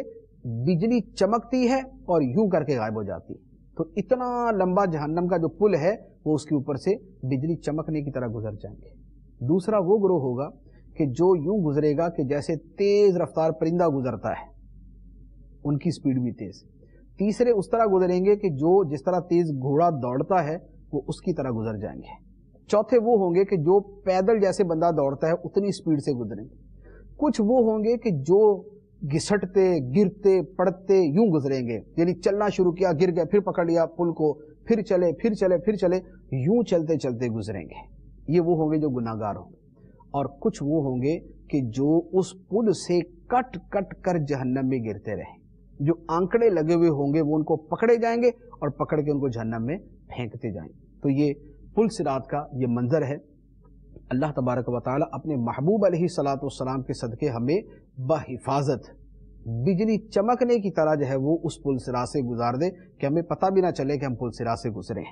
बिजली चमकती है और यूं करके गायब हो जाती है तो इतना लंबा जहन्नम का जो पुल है वो उसके ऊपर से बिजली चमकने की तरह गुजर जाएंगे दूसरा वो ग्रोह होगा कि जो यूं गुजरेगा कि जैसे तेज़ रफ्तार परिंदा गुजरता है उनकी स्पीड भी तेज़ तीसरे उस तरह गुजरेंगे कि जो जिस तरह तेज़ घोड़ा दौड़ता है वो उसकी तरह गुजर जाएंगे चौथे वो होंगे कि जो पैदल जैसे बंदा दौड़ता है उतनी स्पीड से गुजरेंगे कुछ वो होंगे कि जो घिसटते गिरते पड़ते यूं गुजरेंगे यानी चलना शुरू किया गिर गया फिर पकड़ लिया पुल को फिर चले फिर चले फिर चले यूं चलते चलते गुजरेंगे ये वो होंगे जो गुनागार होंगे और कुछ वो होंगे कि जो उस पुल से कट कट कर जहन्नम में गिरते रहे जो आंकड़े लगे हुए होंगे वो उनको पकड़े जाएंगे और पकड़ के उनको जहन्नम में फेंकते जाएंगे तो ये पुल सिरात का ये मंज़र है अल्लाह तबारक व ताली अपने महबूब सलाम के सदक़े हमें बहिफाजत बिजली चमकने की तरह जो है वो उस पुल सिरा से गुजार दे कि हमें पता भी ना चले कि हम पुल सिरा से गुजरे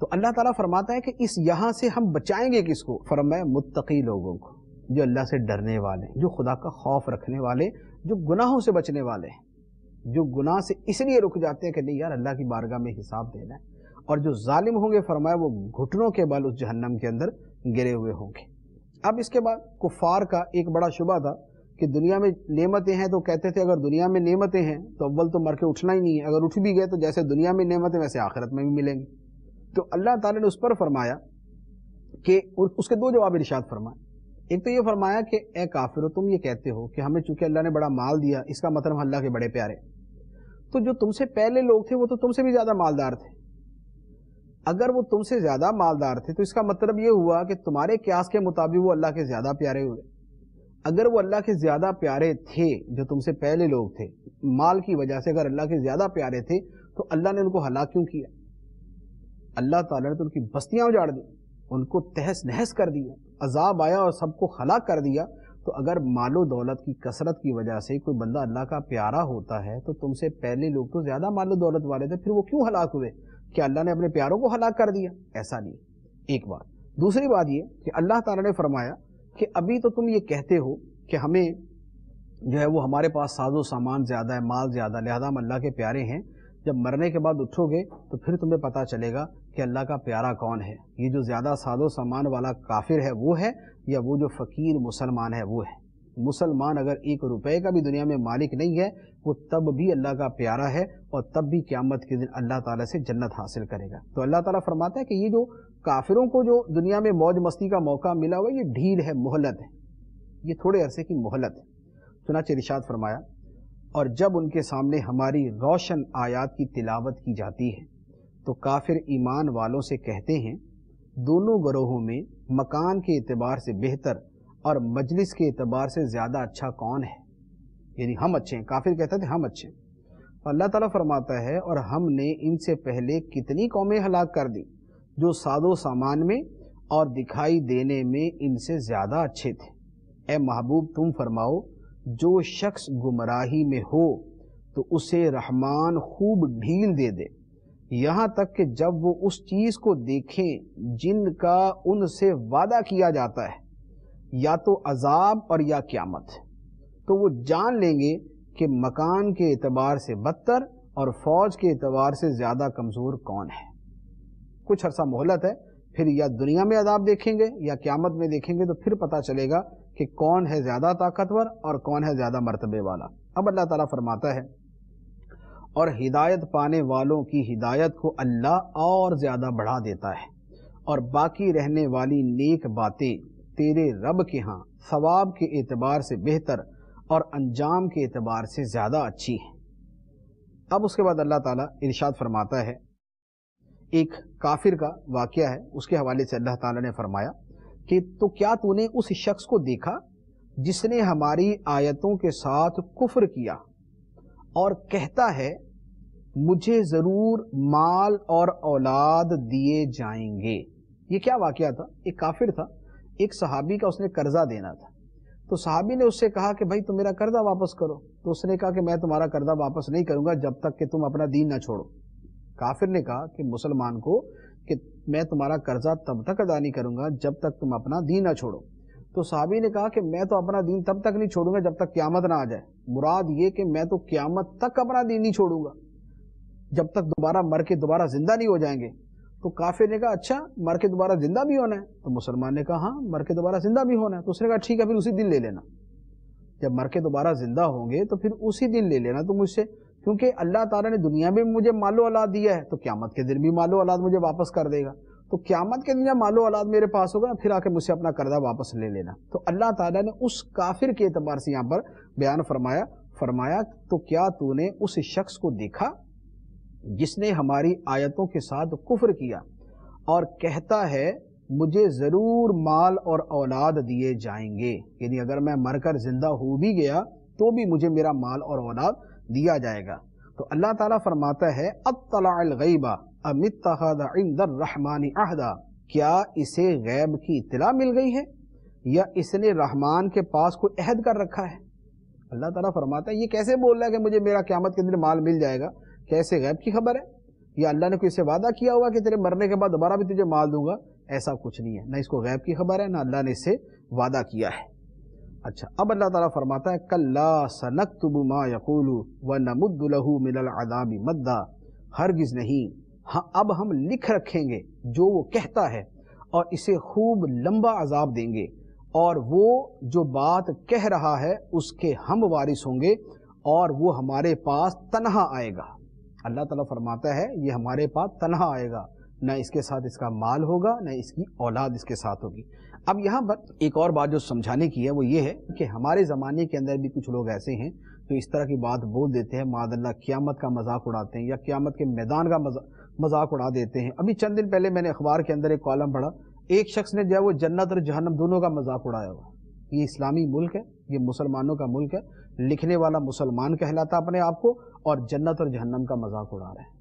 तो अल्लाह ताला फरमाता है कि इस यहाँ से हम बचाएंगे किसको फरमाए मुतकी लोगों को जो अल्लाह से डरने वाले जो खुदा का खौफ रखने वाले जो गुनाहों से बचने वाले हैं जो गुनाह से इसलिए रुक जाते हैं कि नहीं यार अल्लाह की बारगाह में हिसाब देना है और जो जालिम होंगे फरमाया वो घुटनों के बल उस जहन्नम के अंदर गिरे हुए होंगे अब इसके बाद कुफार का एक बड़ा शुबा था कि दुनिया में नेमतें हैं तो कहते थे अगर दुनिया में नेमतें हैं तो अव्वल तो मर के उठना ही नहीं है अगर उठ भी गए तो जैसे दुनिया में नेमतें वैसे आखिरत में भी मिलेंगी तो अल्लाह ताला ने उस पर फरमाया कि उसके दो जवाब इरशाद फरमाए एक तो ये फरमाया कि ए काफिर तुम ये कहते हो कि हमें चूंकि अल्लाह ने बड़ा माल दिया इसका मतलब अल्लाह के बड़े प्यारे तो जो तुमसे पहले लोग थे वो तो तुमसे भी ज़्यादा मालदार थे अगर वो तुमसे ज़्यादा मालदार थे तो इसका मतलब ये हुआ कि तुम्हारे क्यास के मुताबिक वो अल्लाह के ज़्यादा प्यारे हुए अगर वो अल्लाह के ज़्यादा प्यारे थे जो तुमसे पहले लोग थे माल की वजह से अगर अल्लाह के ज़्यादा प्यारे थे तो अल्लाह ने उनको हलाक क्यों किया अल्लाह ताला ने तो उनकी बस्तियाँ उजाड़ दी उनको तहस नहस कर दिया अजाब आया और सबको हलाक कर दिया तो अगर मालो दौलत की कसरत की वजह से कोई बंदा अल्लाह का प्यारा होता है तो तुमसे पहले लोग तो ज़्यादा मालो दौलत वाले थे फिर वो क्यों हलाक हुए कि अल्लाह ने अपने प्यारों को हलाक कर दिया ऐसा नहीं एक बात दूसरी बात ये कि अल्लाह ताला ने फरमाया कि अभी तो तुम ये कहते हो कि हमें जो है वो हमारे पास साजो सामान ज़्यादा है माल ज़्यादा लिहाजा हम अल्लाह के प्यारे हैं जब मरने के बाद उठोगे तो फिर तुम्हें पता चलेगा कि अल्लाह का प्यारा कौन है ये जो ज़्यादा साजो सामान वाला काफिर है वो है या वो जो फ़कीर मुसलमान है वो है मुसलमान अगर एक रुपए का भी दुनिया में मालिक नहीं है वो तब भी अल्लाह का प्यारा है और तब भी क्यामत के दिन अल्लाह ताला से जन्नत हासिल करेगा तो अल्लाह ताला फरमाता है कि ये जो काफिरों को जो दुनिया में मौज मस्ती का मौका मिला हुआ ये ढील है मोहलत है ये थोड़े अरसे की मोहलत है चुनाच रिशात फरमाया और जब उनके सामने हमारी रोशन आयात की तिलावत की जाती है तो काफिर ईमान वालों से कहते हैं दोनों गरोहों में मकान के अतबार से बेहतर और मजलिस के अतबार से ज़्यादा अच्छा कौन है यानी हम अच्छे हैं काफिर कहते थे हम अच्छे हैं अल्लाह ताला फरमाता है और हमने इनसे पहले कितनी कौमें हलाक कर दी जो सादो सामान में और दिखाई देने में इनसे ज़्यादा अच्छे थे ए महबूब तुम फरमाओ जो शख्स गुमराही में हो तो उसे रहमान खूब ढील दे दे यहाँ तक कि जब वो उस चीज़ को देखें जिनका उनसे वादा किया जाता है या तो अजाब और या क्यामत तो वो जान लेंगे कि मकान के एतबार से बदतर और फौज के एतबार से ज़्यादा कमज़ोर कौन है कुछ अरसा मोहलत है फिर या दुनिया में अदाब देखेंगे या क्यामत में देखेंगे तो फिर पता चलेगा कि कौन है ज़्यादा ताकतवर और कौन है ज़्यादा मरतबे वाला अब अल्लाह ताला फरमाता है और हिदायत पाने वालों की हिदायत को अल्लाह और ज़्यादा बढ़ा देता है और बाकी रहने वाली नेक बातें तेरे रब के यहाँ सवाब के एतबार से बेहतर और अंजाम के अतबार से ज़्यादा अच्छी हैं अब उसके बाद अल्लाह ताला इरशाद फरमाता है एक काफिर का वाक़ है उसके हवाले से अल्लाह ताला ने फरमाया कि तो क्या तूने उस शख्स को देखा जिसने हमारी आयतों के साथ कुफ्र किया और कहता है मुझे ज़रूर माल और औलाद दिए जाएंगे ये क्या वाक़ था एक काफिर था एक सहाबी का उसने कर्जा देना था तो साहबी ने उससे कहा कि भाई तुम मेरा कर्जा वापस करो तो उसने कहा कि मैं तुम्हारा कर्जा वापस नहीं करूंगा जब तक कि तुम अपना दीन ना छोड़ो काफिर ने कहा कि मुसलमान को कि मैं तुम्हारा कर्जा तब तक अदा नहीं करूंगा जब तक तुम अपना दीन ना छोड़ो तो साहबी ने कहा कि मैं तो अपना दीन तब तक नहीं छोड़ूंगा जब तक क्यामत ना आ जाए मुराद ये कि मैं तो क्यामत तक अपना दीन नहीं छोड़ूंगा जब तक दोबारा मर के दोबारा जिंदा नहीं हो जाएंगे तो काफिर ने कहा अच्छा मर के दोबारा जिंदा भी होना है तो मुसलमान ने कहा हाँ मर के दोबारा जिंदा भी होना है तो उसने कहा ठीक है फिर उसी दिन ले लेना जब मर के दोबारा जिंदा होंगे तो फिर उसी दिन ले लेना तो मुझसे क्योंकि अल्लाह ताला ने दुनिया में मुझे मालो औलाद दिया है तो क्यामत के दिन भी मालो औलाद मुझे वापस कर देगा तो क्यामत के दिन जब मालो औलाद मेरे पास होगा फिर आके मुझसे अपना कर्जा वापस ले लेना तो अल्लाह ताला ने उस काफिर के एतबार से यहाँ पर बयान फरमाया फरमाया तो क्या तूने उस शख्स को देखा जिसने हमारी आयतों के साथ कुफ्र किया और कहता है मुझे ज़रूर माल और औलाद दिए जाएंगे यानी अगर मैं मरकर ज़िंदा हो भी गया तो भी मुझे मेरा माल और औलाद दिया जाएगा तो अल्लाह ताला फरमाता है अतलाबा रहमानी अहदा क्या इसे गैब की इतला मिल गई है या इसने रहमान के पास कोई अहद कर रखा है अल्लाह ताला फरमाता है ये कैसे बोल रहा है कि मुझे मेरा क्यामत के दिन माल मिल जाएगा कैसे गैब की खबर है या अल्लाह ने कोई से वादा किया हुआ कि तेरे मरने के बाद दोबारा भी तुझे माल दूंगा ऐसा कुछ नहीं है ना इसको गैब की खबर है ना अल्लाह ने इसे वादा किया है अच्छा अब अल्लाह ताला फरमाता है कल्ला सनक तुबुमा यकूल व नमुद्दुलहू मिनल अदाबी मद्दा हरगिज़ नहीं हाँ अब हम लिख रखेंगे जो वो कहता है और इसे खूब लंबा अजाब देंगे और वो जो बात कह रहा है उसके हम वारिस होंगे और वो हमारे पास तनहा आएगा अल्लाह ताला फरमाता है ये हमारे पास तनहा आएगा ना इसके साथ इसका माल होगा ना इसकी औलाद इसके साथ होगी अब यहाँ पर एक और बात जो समझाने की है वो ये है कि हमारे ज़माने के अंदर भी कुछ लोग ऐसे हैं जो इस तरह की बात बोल देते हैं मादल्ला क़्यामत का मजाक उड़ाते हैं या क़्यामत के मैदान का मजाक उड़ा देते हैं अभी चंद दिन पहले मैंने अखबार के अंदर एक कॉलम पढ़ा एक शख्स ने जो है वो जन्नत और जहनम दोनों का मजाक उड़ाया हुआ ये इस्लामी मुल्क है ये मुसलमानों का मुल्क है लिखने वाला मुसलमान कहलाता अपने आप को और जन्नत और जहन्नम का मजाक उड़ा रहे हैं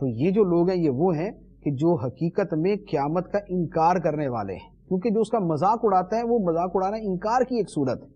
तो ये जो लोग हैं ये वो हैं कि जो हकीकत में क्यामत का इनकार करने वाले हैं क्योंकि जो उसका मजाक उड़ाता है वो मजाक उड़ा हैं इनकार की एक सूरत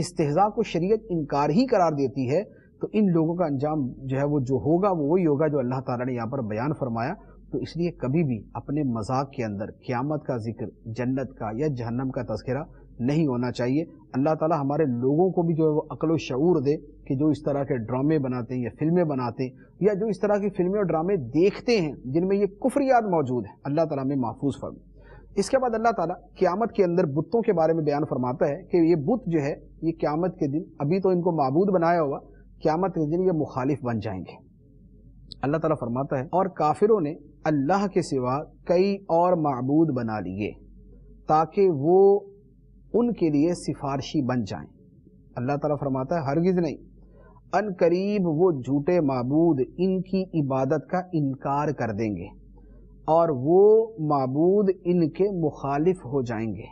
इस्तेजा को शरीयत इनकार ही करार देती है तो इन लोगों का अंजाम जो है वो जो होगा वो वही होगा जो अल्लाह ताला ने यहाँ पर बयान फरमाया तो इसलिए कभी भी अपने मजाक के अंदर क्यामत का जिक्र जन्नत का या जहन्नम का तस्करा नहीं होना चाहिए अल्लाह ताला हमारे लोगों को भी जो है वो अकल शूर दे कि जो इस तरह के ड्रामे बनाते हैं या फिल्में बनाते हैं या जो इस तरह की फिल्में और ड्रामे देखते हैं जिनमें ये कुफरियात मौजूद है अल्लाह ताला में महफूज फरमाए इसके बाद अल्लाह ताला क़यामत के अंदर बुतों के बारे में बयान फरमाता है कि ये बुत जो है ये क़्यामत के दिन अभी तो इनको मबूद बनाया हुआ क़्यामत के दिन ये मुखालिफ बन जाएंगे अल्लाह ताला फरमाता है और काफिरों ने अल्लाह के सिवा कई और मबूद बना लिए ताकि वो उनके लिए सिफारशी बन जाएं अल्लाह ताला फरमाता है हरगिज़ नहीं अन करीब वो झूठे मबूद इनकी इबादत का इनकार कर देंगे और वो मबूद इनके मुखालिफ हो जाएंगे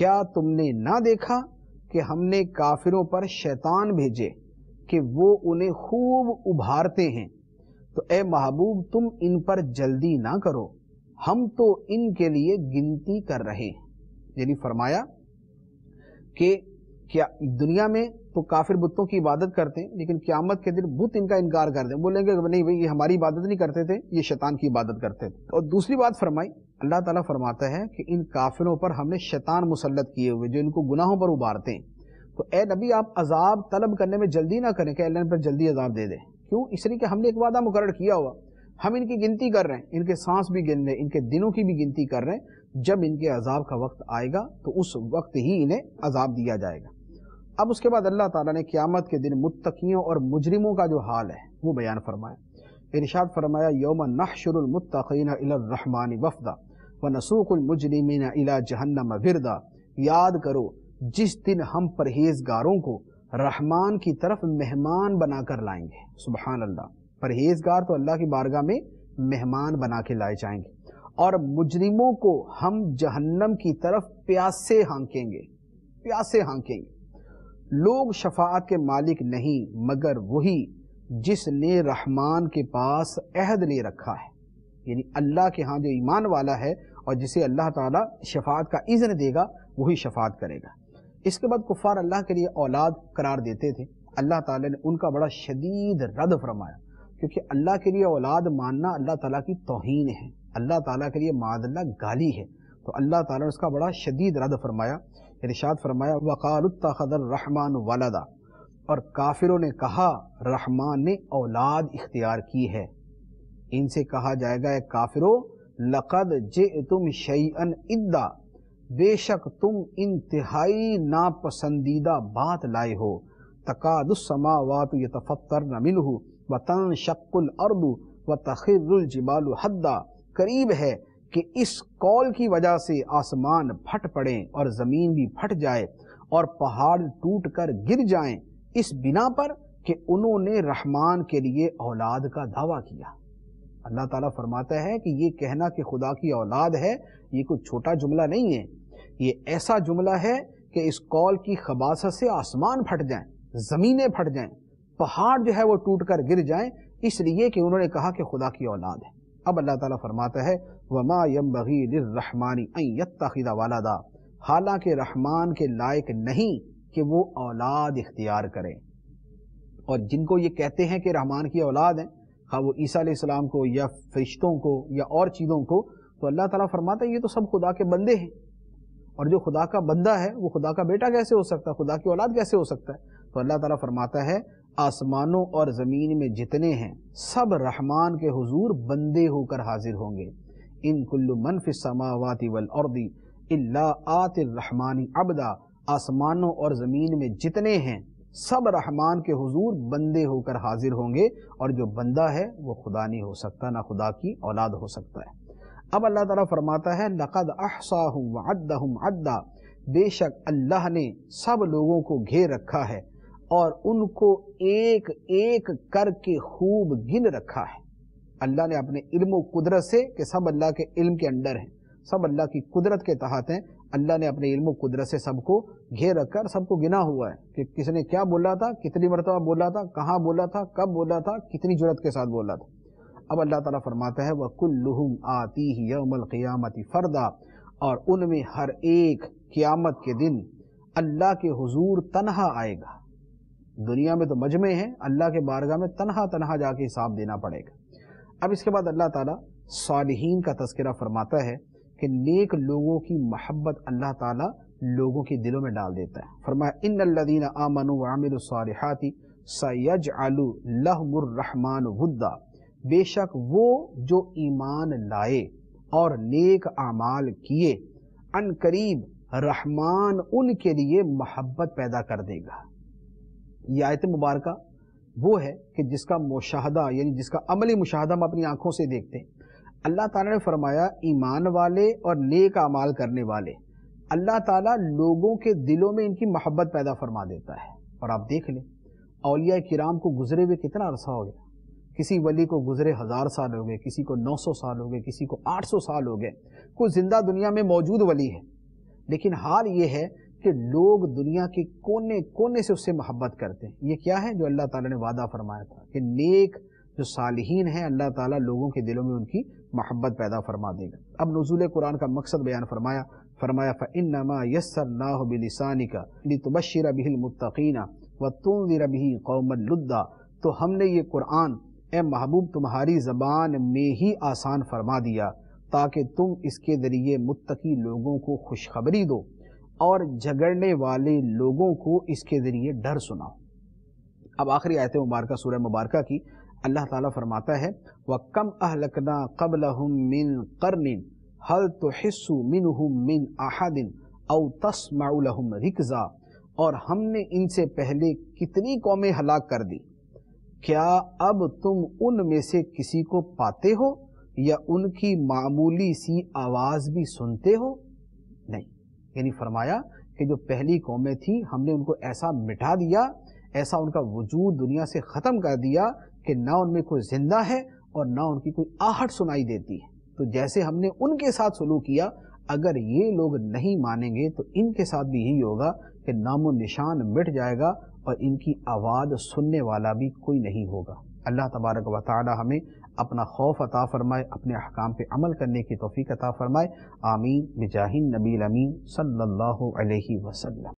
क्या तुमने ना देखा कि हमने काफिरों पर शैतान भेजे कि वो उन्हें खूब उभारते हैं तो ए महबूब तुम इन पर जल्दी ना करो हम तो इनके लिए गिनती कर रहे हैं यानी फरमाया कि क्या दुनिया में तो काफिर बुतों की इबादत करते हैं लेकिन क्यामत के दिन बुत इनका इनकार कर दें बोलेंगे नहीं भाई ये हमारी इबादत नहीं करते थे ये शैतान की इबादत करते थे और दूसरी बात फरमाई अल्लाह ताला फरमाता है कि इन काफिरों पर हमने शैतान मुसलत किए हुए जो इनको गुनाहों पर उबारते हैं तो ए नबी आप अजाब तलब करने में जल्दी ना करें कि अल्लाह पर जल्दी अजाब दे दें क्यों इसलिए तरीके हमने एक वादा मुकर किया हुआ हम इनकी गिनती कर रहे हैं इनके सांस भी गिन रहे हैं इनके दिनों की भी गिनती कर रहे हैं जब इनके अजाब का वक्त आएगा तो उस वक्त ही इन्हें अजाब दिया जाएगा अब उसके बाद अल्लाह ताला ने क़्यामत के दिन मुत्तकियों और मुजरिमों का जो हाल है वो बयान फरमाया इरशाद फरमाया योम नहशरमतकीन वफदा व नसूकमजरमिन इला जहन्नम विरदा याद करो जिस दिन हम परहेजगारों को रहमान की तरफ मेहमान बना कर लाएंगे सुबहान अल्लाह परहेजगार तो अल्लाह की बारगाह में मेहमान बना के लाए जाएंगे और मुजरिमों को हम जहन्नम की तरफ प्यासे हांकेंगे प्यासे हांकेंगे लोग शफात के मालिक नहीं मगर वही जिसने रहमान के पास अहद ले रखा है यानी अल्लाह के यहाँ जो ईमान वाला है और जिसे अल्लाह ताला शफात का इज़न देगा वही शफात करेगा इसके बाद कुफ़ार अल्लाह के लिए औलाद करार देते थे अल्लाह ताला ने उनका बड़ा शदीद रद फरमाया क्योंकि अल्लाह के लिए औलाद मानना अल्लाह ताला की तोहन है अल्लाह ताला के लिए मादल्ला गाली है तो अल्लाह ताला ने उसका बड़ा शदीद रद्द फरमाया इरशाद फरमाया वक़ालतर रहमान वालदा और काफिरों ने कहा रहमान ने औलाद इख्तियार की है इनसे कहा जाएगा काफिरो लक़द जे तुम शैन इद्दा बेशक तुम इंतहाई नापसंदीदा बात लाए हो तकादुसमावात यतफ़तर न मिलहू व तन शक्ल अर्दू व तखिरजिबाल हद्दा करीब है कि इस कॉल की वजह से आसमान फट पड़े और ज़मीन भी फट जाए और पहाड़ टूट कर गिर जाएं इस बिना पर कि उन्होंने रहमान के लिए औलाद का दावा किया अल्लाह ताला फरमाता है कि ये कहना कि खुदा की औलाद है ये कोई छोटा जुमला नहीं है ये ऐसा जुमला है कि इस कॉल की खबासत से आसमान फट जाएं ज़मीनें फट जाएं पहाड़ जो है वो टूट कर गिर जाएं इसलिए कि उन्होंने कहा कि खुदा की औलाद है अब अल्लाह ताला फरमाता है वमा यम बगी रहमानी वालदा हालांकि रहमान के लायक नहीं कि वो औलाद इख्तियार करें और जिनको ये कहते हैं कि रहमान की औलाद हैं हाँ वो ईसा सलाम को या फरिश्तों को या और चीज़ों को तो अल्लाह ताला फरमाता है ये तो सब खुदा के बंदे हैं और जो खुदा का बंदा है वो खुदा का बेटा कैसे हो सकता है खुदा की औलाद कैसे हो सकता है तो अल्लाह ताला फरमाता है आसमानों और ज़मीन में जितने हैं सब रहमान के हुजूर बंदे होकर हाजिर होंगे इन कुल्लु मनफ़ समावाती वल औरदी इल्ला रहमानी अबदा आसमानों और ज़मीन में जितने हैं सब रहमान के हुजूर बंदे होकर हाजिर होंगे और जो बंदा है वो खुदा नहीं हो सकता ना खुदा की औलाद हो सकता है अब अल्लाह ताला फरमाता है लक़द अहसाहम वद्दहम अद्दा बेशक अल्लाह ने सब लोगों को घेर रखा है और उनको एक एक करके खूब गिन रखा है अल्लाह ने अपने इल्म कुदरत से कि सब अल्लाह के इल्म के अंडर हैं सब अल्लाह की कुदरत के तहत हैं अल्लाह ने अपने इल्म कुदरत से सबको घेर रखकर सबको गिना हुआ है कि किसने क्या बोला था कितनी मरतबा बोला था कहाँ बोला था कब बोला था कितनी जरूरत के साथ बोला था अब अल्लाह ताला फरमाता है वह कुल्लुहुम आती ही यमलक़ियामती फ़रदा और उनमें हर एक क़ियामत के दिन अल्लाह के हुजूर तनहा आएगा दुनिया में तो मजमे हैं अल्लाह के बारगाह में तनहा तनहा जाके हिसाब देना पड़ेगा अब इसके बाद अल्लाह ताला सालहीन का तस्करा फरमाता है कि नेक लोगों की महब्बत अल्लाह ताला लोगों के दिलों में डाल देता है फरमाया इन लदीन सैज आलू लहमान वुद्दा बेशक वो जो ईमान लाए और नेक आमाल किए अन करीब रहमान उनके लिए मोहब्बत पैदा कर देगा ये आयत मुबारक वो है कि जिसका मुशाहदा यानी जिसका अमली मुशाहदा हम अपनी आँखों से देखते हैं अल्लाह ताला ने फरमाया ईमान वाले और नेक अमाल करने वाले अल्लाह ताला लोगों के दिलों में इनकी मोहब्बत पैदा फरमा देता है और आप देख लें अलिया किराम को गुजरे हुए कितना अरसा हो गया किसी वली को गुजरे हज़ार साल हो गए किसी को नौ सौ साल हो गए किसी को आठ सौ साल हो गए कोई ज़िंदा दुनिया में मौजूद वली है लेकिन हाल ये है कि लोग दुनिया के कोने कोने से उससे मोहब्बत करते हैं ये क्या है जो अल्लाह ताला ने वादा फरमाया था कि नेक जो सालहीन हैं अल्लाह ताला लोगों के दिलों में उनकी महब्बत पैदा फरमा देगा अब नजूल कुरान का मकसद बयान फरमाया फरमाया फ़िन नमा यसर ना बिलसानी का तबशर बिलमतकीना व तुम रबी कौमल्दा तो हमने ये कुरान ए महबूब तुम्हारी ज़बान में ही आसान फरमा दिया ताकि तुम इसके ज़रिए मुतकी लोगों को खुशखबरी दो और झगड़ने वाले लोगों को इसके ज़रिए डर सुनाओ अब आखिरी आयत मुबारक सूर्य मुबारक की अल्लाह ताला फरमाता है व कम अहलकना कबल मिन करनिन हल तो हिस्सु मिन मिन आहदिन अव तस्माउलहम रिकज़ा और हमने इनसे पहले कितनी कौमें हलाक कर दी क्या अब तुम उनमें से किसी को पाते हो या उनकी मामूली सी आवाज़ भी सुनते हो यानी फरमाया कि जो पहली कौमें थी हमने उनको ऐसा मिटा दिया ऐसा उनका वजूद दुनिया से ख़त्म कर दिया कि ना उनमें कोई ज़िंदा है और ना उनकी कोई आहट सुनाई देती है तो जैसे हमने उनके साथ सलूक किया अगर ये लोग नहीं मानेंगे तो इनके साथ भी यही होगा कि नामो निशान मिट जाएगा और इनकी आवाज़ सुनने वाला भी कोई नहीं होगा अल्लाह तबारक व ताली हमें अपना खौफ अता फ़रमाए अपने अहकाम पर अमल करने की तोफ़ी अता फ़रमाए आमीन बजाहिन नबी अमीन सल्लल्लाहु अलैहि वसल्लम